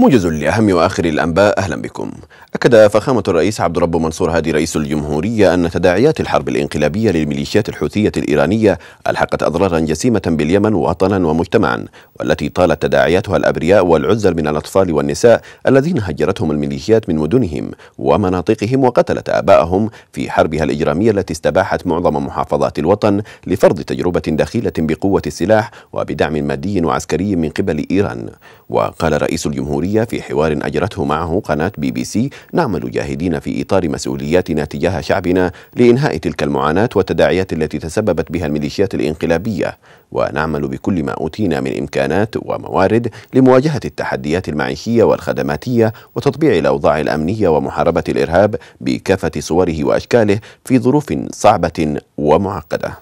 موجز لأهم وآخر الأنباء أهلا بكم أكد فخامة الرئيس عبد الرب منصور هادي رئيس الجمهورية أن تداعيات الحرب الإنقلابية للميليشيات الحوثية الإيرانية ألحقت أضرارا جسيمة باليمن وطنا ومجتمعا والتي طالت تداعياتها الأبرياء والعزل من الأطفال والنساء الذين هجرتهم الميليشيات من مدنهم ومناطقهم وقتلت آباءهم في حربها الإجرامية التي استباحت معظم محافظات الوطن لفرض تجربة دخيلة بقوة السلاح وبدعم مادي وعسكري من قبل إيران وقال رئيس الجمهورية في حوار أجرته معه قناة بي بي سي نعمل جاهدين في إطار مسؤولياتنا تجاه شعبنا لإنهاء تلك المعاناة والتداعيات التي تسببت بها الميليشيات الانقلابية ونعمل بكل ما أوتينا من إمكانات وموارد لمواجهة التحديات المعيشية والخدماتية وتطبيع الأوضاع الأمنية ومحاربة الإرهاب بكافة صوره وأشكاله في ظروف صعبة ومعقدة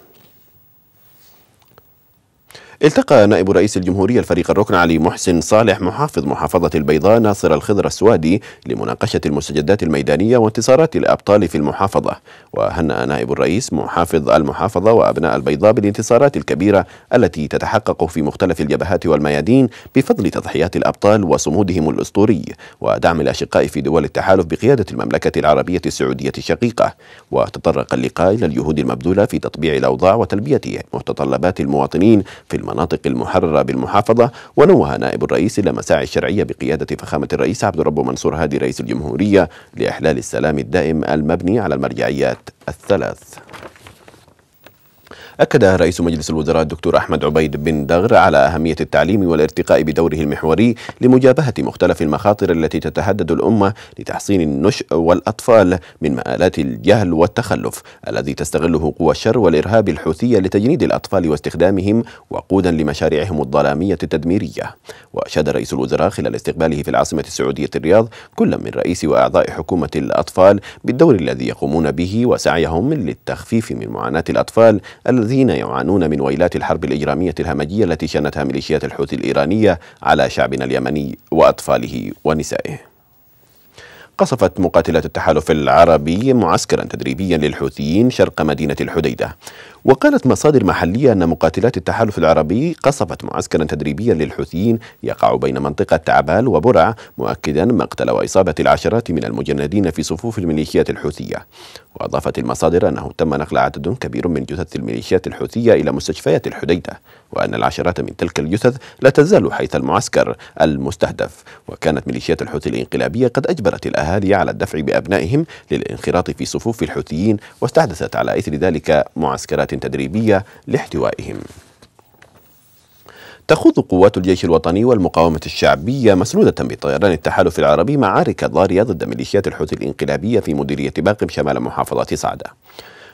التقى نائب رئيس الجمهورية الفريق الركن علي محسن صالح محافظ محافظة البيضاء ناصر الخضر السوادي لمناقشة المستجدات الميدانية وانتصارات الأبطال في المحافظة وهنأ نائب الرئيس محافظ المحافظة وأبناء البيضاء بالانتصارات الكبيرة التي تتحقق في مختلف الجبهات والميادين بفضل تضحيات الأبطال وصمودهم الأسطوري ودعم الأشقاء في دول التحالف بقيادة المملكة العربية السعودية الشقيقة وتطرق اللقاء إلى الجهود المبذولة في تطبيع الأوضاع وتلبية متطلبات المواطنين في المناطق المحررة بالمحافظة ونوه نائب الرئيس إلى مساعي الشرعية بقيادة فخامة الرئيس عبد الرب منصور هادي رئيس الجمهورية لإحلال السلام الدائم المبني على المرجعيات الثلاث أكد رئيس مجلس الوزراء الدكتور أحمد عبيد بن دغر على أهمية التعليم والارتقاء بدوره المحوري لمجابهة مختلف المخاطر التي تتهدد الأمة لتحصين النشء والأطفال من مآلات الجهل والتخلف الذي تستغله قوى الشر والإرهاب الحوثية لتجنيد الأطفال واستخدامهم وقودا لمشاريعهم الظلامية التدميرية وأشاد رئيس الوزراء خلال استقباله في العاصمة السعودية الرياض كل من رئيس وأعضاء حكومة الأطفال بالدور الذي يقومون به وسعيهم للتخفيف من معاناة الأطفال الذين يعانون من ويلات الحرب الإجرامية الهمجية التي شنتها ميليشيات الحوثي الإيرانية على شعبنا اليمني وأطفاله ونسائه قصفت مقاتلات التحالف العربي معسكرا تدريبيا للحوثيين شرق مدينة الحديدة وقالت مصادر محلية أن مقاتلات التحالف العربي قصفت معسكرا تدريبيا للحوثيين يقع بين منطقة تعبال وبرع مؤكدا مقتل وإصابة العشرات من المجندين في صفوف الميليشيات الحوثية وأضافت المصادر أنه تم نقل عدد كبير من جثث الميليشيات الحوثية إلى مستشفيات الحديدة وأن العشرات من تلك الجثث لا تزال حيث المعسكر المستهدف وكانت ميليشيات الحوثي الإنقلابية قد أجبرت الأهالي على الدفع بأبنائهم للانخراط في صفوف الحوثيين واستحدثت على إثر ذلك معسكرات تدريبية لاحتوائهم تخوض قوات الجيش الوطني والمقاومة الشعبية مسنودة بطيران التحالف العربي معارك ضارية ضد ميليشيات الحوثي الانقلابية في مديرية باقم شمال محافظة صعدة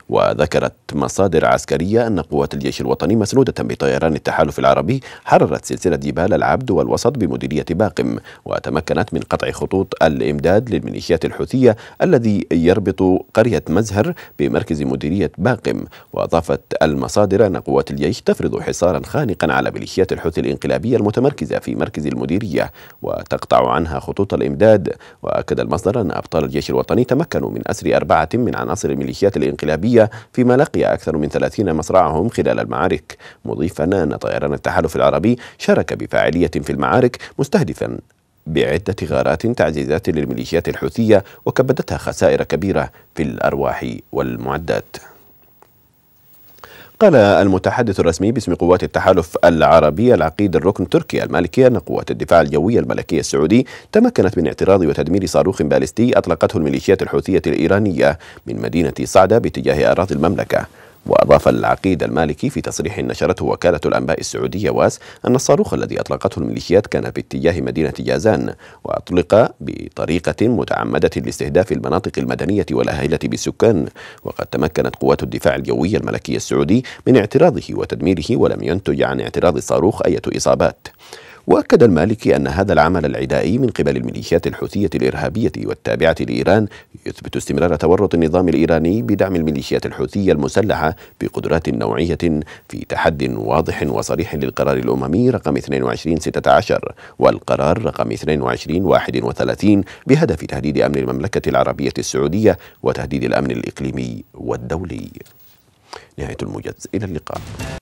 وذكرت مصادر عسكرية أن قوات الجيش الوطني مسنودة بطيران التحالف العربي حررت سلسلة جبال العبد والوسط بمديرية باقم وتمكنت من قطع خطوط الإمداد للميليشيات الحوثية الذي يربط قرية مزهر بمركز مديرية باقم وأضافت المصادر أن قوات الجيش تفرض حصارا خانقا على ميليشيات الحوثي الانقلابية المتمركزة في مركز المديرية وتقطع عنها خطوط الإمداد وأكد المصدر أن أبطال الجيش الوطني تمكنوا من أسر أربعة من عناصر الميليشيات الانقلابية العربية فيما لقي أكثر من 30 مصرعهم خلال المعارك مضيفا أن طيران التحالف العربي شارك بفاعلية في المعارك مستهدفا بعدة غارات تعزيزات للميليشيات الحوثية وكبدتها خسائر كبيرة في الأرواح والمعدات قال المتحدث الرسمي باسم قوات التحالف العربي العقيد الركن تركيا المالكية أن قوات الدفاع الجوية الملكية السعودي تمكنت من اعتراض وتدمير صاروخ باليستي أطلقته الميليشيات الحوثية الإيرانية من مدينة صعدة باتجاه أراضي المملكة وأضاف العقيد المالكي في تصريح نشرته وكالة الأنباء السعودية واس أن الصاروخ الذي أطلقته الميليشيات كان باتجاه مدينة جازان وأطلق بطريقة متعمدة لاستهداف المناطق المدنية والأهلة بالسكان وقد تمكنت قوات الدفاع الجوي الملكي السعودي من اعتراضه وتدميره ولم ينتج عن اعتراض الصاروخ أي إصابات واكد المالكي ان هذا العمل العدائي من قبل الميليشيات الحوثيه الارهابيه والتابعه لايران يثبت استمرار تورط النظام الايراني بدعم الميليشيات الحوثيه المسلحه بقدرات نوعيه في تحد واضح وصريح للقرار الاممي رقم 2216 والقرار رقم 2231 بهدف تهديد امن المملكه العربيه السعوديه وتهديد الامن الاقليمي والدولي نهايه الموجز الى اللقاء